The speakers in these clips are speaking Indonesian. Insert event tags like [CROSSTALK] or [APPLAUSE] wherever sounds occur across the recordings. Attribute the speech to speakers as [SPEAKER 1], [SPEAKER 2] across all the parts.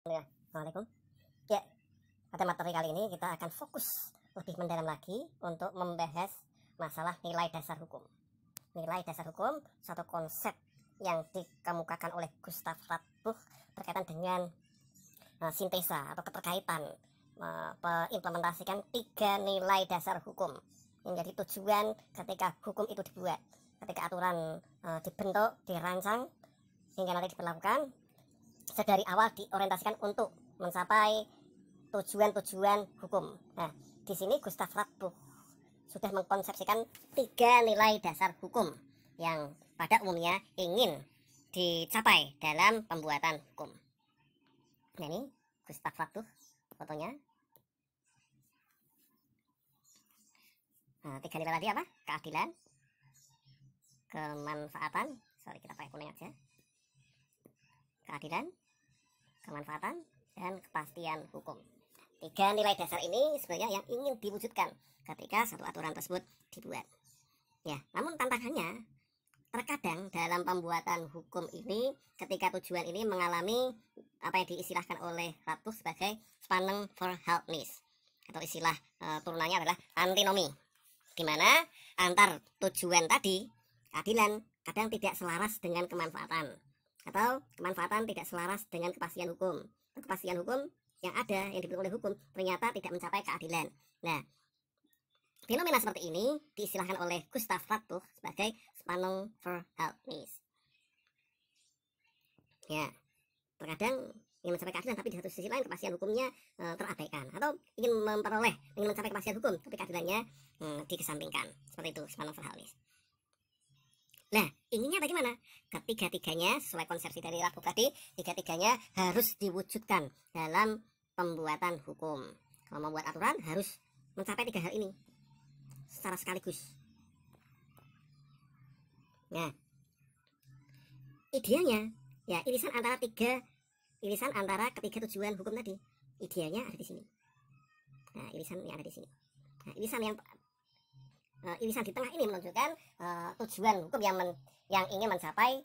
[SPEAKER 1] Assalamualaikum. Ya, pada materi kali ini kita akan fokus lebih mendalam lagi untuk membahas masalah nilai dasar hukum. Nilai dasar hukum satu konsep yang dikemukakan oleh Gustav Radbuch berkaitan dengan uh, sintesa atau keterkaitan uh, tiga nilai dasar hukum yang menjadi tujuan ketika hukum itu dibuat, ketika aturan uh, dibentuk, dirancang hingga nanti diberlakukan sedari awal diorientasikan untuk mencapai tujuan-tujuan hukum. Nah, di sini Gustav Radbuch sudah mengkonsepsikan tiga nilai dasar hukum yang pada umumnya ingin dicapai dalam pembuatan hukum. Nah, ini Gustav Radbuch fotonya. Nah, tiga nilai tadi apa? Keadilan, kemanfaatan. Sorry, kita pakai kuning aja keadilan, kemanfaatan, dan kepastian hukum. Tiga nilai dasar ini sebenarnya yang ingin diwujudkan ketika satu aturan tersebut dibuat. Ya, namun tantangannya terkadang dalam pembuatan hukum ini ketika tujuan ini mengalami apa yang diistilahkan oleh Ratu sebagai spanning for helpness atau istilah e, turunannya adalah antinomi di mana antar tujuan tadi keadilan kadang tidak selaras dengan kemanfaatan atau kemanfaatan tidak selaras dengan kepastian hukum. Kepastian hukum yang ada yang diberikan oleh hukum ternyata tidak mencapai keadilan. Nah, fenomena seperti ini diistilahkan oleh Gustav Fatuh sebagai Spannung helpness". Ya, terkadang ingin mencapai keadilan tapi di satu sisi lain kepastian hukumnya e, terabaikan atau ingin memperoleh ingin mencapai kepastian hukum tapi keadilannya e, dikesampingkan seperti itu Spannung Verhältnis. Nah, inginnya bagaimana? Ketiga-tiganya, sesuai konsepsi dari Rabu tadi, tiga-tiganya harus diwujudkan dalam pembuatan hukum. Kalau membuat aturan harus mencapai tiga hal ini secara sekaligus. Nah, idealnya ya irisan antara tiga irisan antara ketiga tujuan hukum tadi idealnya ada di sini. Nah, irisan yang ada di sini. Nah, irisan yang uh, irisan di tengah ini menunjukkan uh, tujuan hukum yang men, yang ingin mencapai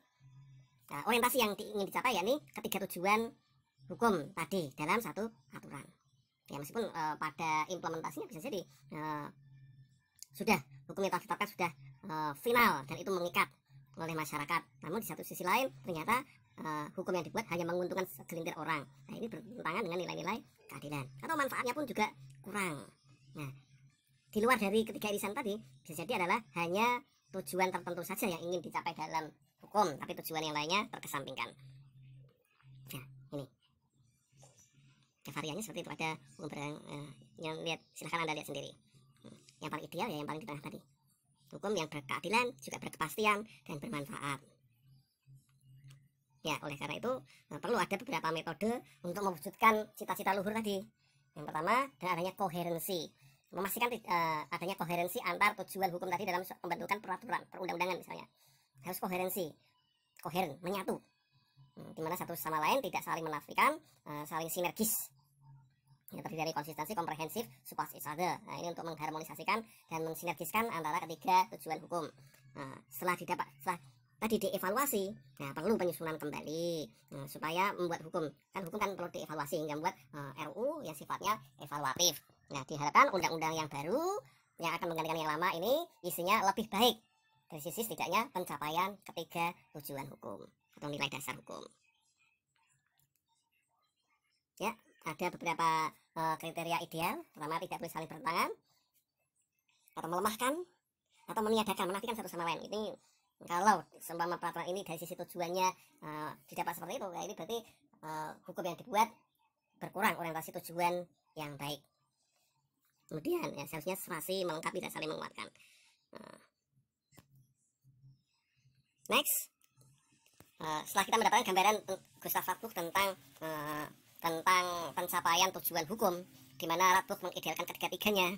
[SPEAKER 1] uh, orientasi yang ingin dicapai yakni ketiga tujuan hukum tadi dalam satu aturan. Ya meskipun uh, pada implementasinya bisa jadi uh, sudah hukum yang telah ditetapkan sudah uh, final dan itu mengikat oleh masyarakat. Namun di satu sisi lain ternyata uh, hukum yang dibuat hanya menguntungkan segelintir orang. Nah ini bertentangan dengan nilai-nilai keadilan atau manfaatnya pun juga kurang. Nah di luar dari ketiga irisan tadi bisa jadi adalah hanya tujuan tertentu saja yang ingin dicapai dalam hukum tapi tujuan yang lainnya terkesampingkan nah ini ya, variannya seperti itu ada yang, eh, yang lihat silahkan anda lihat sendiri hmm, yang paling ideal ya yang paling di tengah tadi hukum yang berkeadilan juga berkepastian dan bermanfaat ya oleh karena itu eh, perlu ada beberapa metode untuk mewujudkan cita-cita luhur tadi yang pertama adalah adanya koherensi memastikan uh, adanya koherensi antar tujuan hukum tadi dalam pembentukan peraturan perundang-undangan misalnya harus koherensi koheren menyatu hmm, di mana satu sama lain tidak saling menafikan uh, saling sinergis ya, terdiri dari konsistensi komprehensif supas isade nah ini untuk mengharmonisasikan dan mensinergiskan antara ketiga tujuan hukum nah, setelah didapat setelah tadi dievaluasi nah perlu penyusunan kembali nah, supaya membuat hukum kan hukum kan perlu dievaluasi hingga membuat uh, eh, RU yang sifatnya evaluatif Nah, diharapkan undang-undang yang baru yang akan menggantikan yang lama ini isinya lebih baik dari sisi setidaknya pencapaian ketiga tujuan hukum atau nilai dasar hukum. Ya, ada beberapa e, kriteria ideal. Pertama, tidak boleh saling bertentangan atau melemahkan atau meniadakan, menafikan satu sama lain. Ini kalau seumpama peraturan ini dari sisi tujuannya e, didapat seperti itu, ya ini berarti e, hukum yang dibuat berkurang orientasi tujuan yang baik Kemudian ya seharusnya serasi melengkapi dan saling menguatkan. Nah. Next, uh, setelah kita mendapatkan gambaran Gustav Wartburg tentang uh, tentang pencapaian tujuan hukum, di mana Wartburg mengidealkan ketiga-tiganya,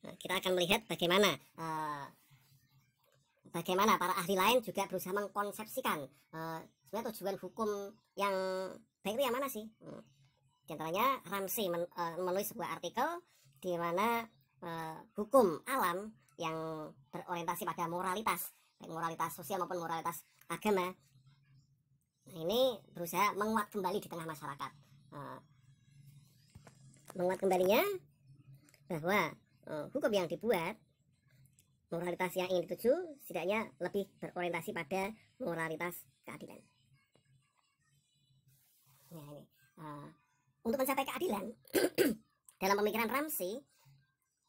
[SPEAKER 1] nah, kita akan melihat bagaimana uh, bagaimana para ahli lain juga berusaha mengkonsepsikan uh, sebenarnya tujuan hukum yang baik itu yang mana sih? Hmm. Di antaranya Ramsey men, uh, menulis sebuah artikel di mana uh, hukum alam yang berorientasi pada moralitas, baik moralitas sosial maupun moralitas agama, nah, ini berusaha menguat kembali di tengah masyarakat. Uh, menguat kembalinya bahwa uh, hukum yang dibuat moralitas yang ingin dituju setidaknya lebih berorientasi pada moralitas keadilan. Nah ini uh, untuk mencapai keadilan, [CLEARS THROAT] dalam pemikiran Ramsey,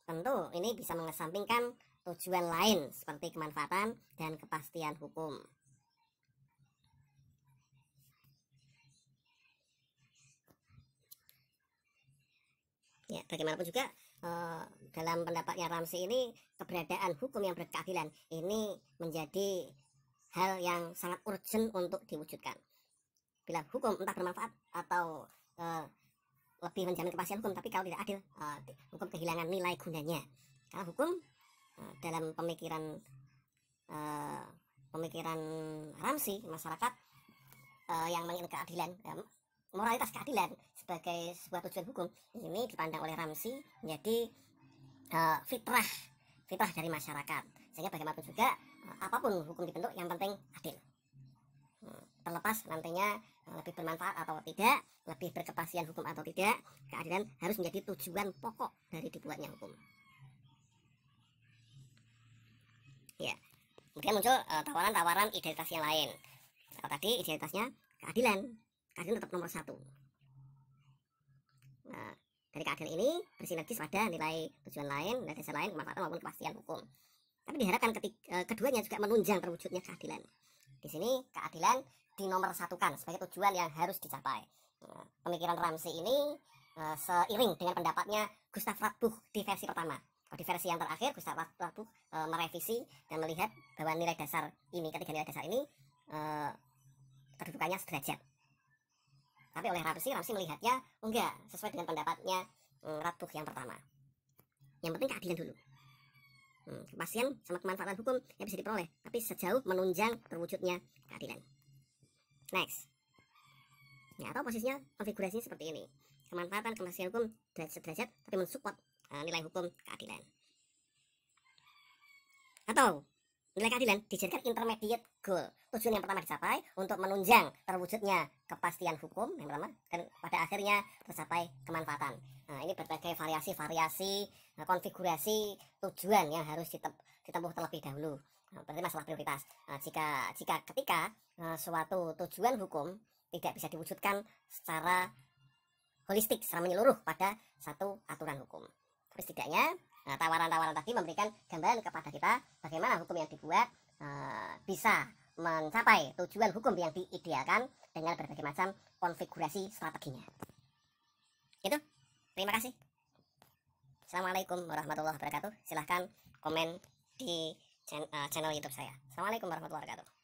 [SPEAKER 1] tentu ini bisa mengesampingkan tujuan lain seperti kemanfaatan dan kepastian hukum. Ya, bagaimanapun juga eh, dalam pendapatnya Ramsey ini keberadaan hukum yang berkeadilan ini menjadi hal yang sangat urgent untuk diwujudkan. Bila hukum entah bermanfaat atau eh, lebih menjamin kepastian hukum tapi kalau tidak adil uh, hukum kehilangan nilai gunanya karena hukum uh, dalam pemikiran uh, pemikiran Ramsi masyarakat uh, yang menginginkan keadilan uh, moralitas keadilan sebagai sebuah tujuan hukum ini dipandang oleh Ramsi menjadi uh, fitrah fitrah dari masyarakat sehingga bagaimanapun juga uh, apapun hukum dibentuk yang penting adil terlepas nantinya eh, lebih bermanfaat atau tidak, lebih berkepastian hukum atau tidak, keadilan harus menjadi tujuan pokok dari dibuatnya hukum. Ya,
[SPEAKER 2] kemudian muncul eh,
[SPEAKER 1] tawaran-tawaran uh, identitas yang lain. Kalau tadi identitasnya keadilan, keadilan tetap nomor satu. Nah, dari keadilan ini bersinergis pada nilai tujuan lain, nilai dasar lain, kemanfaatan maupun kepastian hukum. Tapi diharapkan ketika, uh, eh, keduanya juga menunjang terwujudnya keadilan. Di sini keadilan nomor dinomorsatukan sebagai tujuan yang harus dicapai. Nah, pemikiran Ramsey ini eh, seiring dengan pendapatnya Gustav Radbuch di versi pertama. Kalau di versi yang terakhir Gustav Radbuch eh, merevisi dan melihat bahwa nilai dasar ini ketiga nilai dasar ini eh, kedudukannya sederajat. Tapi oleh Ramsey, Ramsey melihatnya enggak sesuai dengan pendapatnya Radbuch yang pertama. Yang penting keadilan dulu. Hmm, kepastian sama kemanfaatan hukum yang bisa diperoleh, tapi sejauh menunjang terwujudnya keadilan. Next. Ya, atau posisinya konfigurasinya seperti ini. Kemanfaatan kemasian hukum derajat-derajat tapi mensupport uh, nilai hukum keadilan. Atau nilai keadilan dijadikan intermediate goal. Tujuan yang pertama dicapai untuk menunjang terwujudnya kepastian hukum yang pertama dan pada akhirnya tercapai kemanfaatan. Nah, ini berbagai variasi-variasi eh, konfigurasi tujuan yang harus ditempuh terlebih dahulu. Nah, berarti masalah prioritas. Nah, jika jika ketika Nah, suatu tujuan hukum tidak bisa diwujudkan secara holistik secara menyeluruh pada satu aturan hukum. Tapi setidaknya nah, tawaran-tawaran tadi memberikan gambaran kepada kita bagaimana hukum yang dibuat eh, bisa mencapai tujuan hukum yang diidealkan dengan berbagai macam konfigurasi strateginya. Itu. Terima kasih. Assalamualaikum warahmatullahi wabarakatuh. Silahkan komen di eh, channel YouTube saya. Assalamualaikum warahmatullahi wabarakatuh.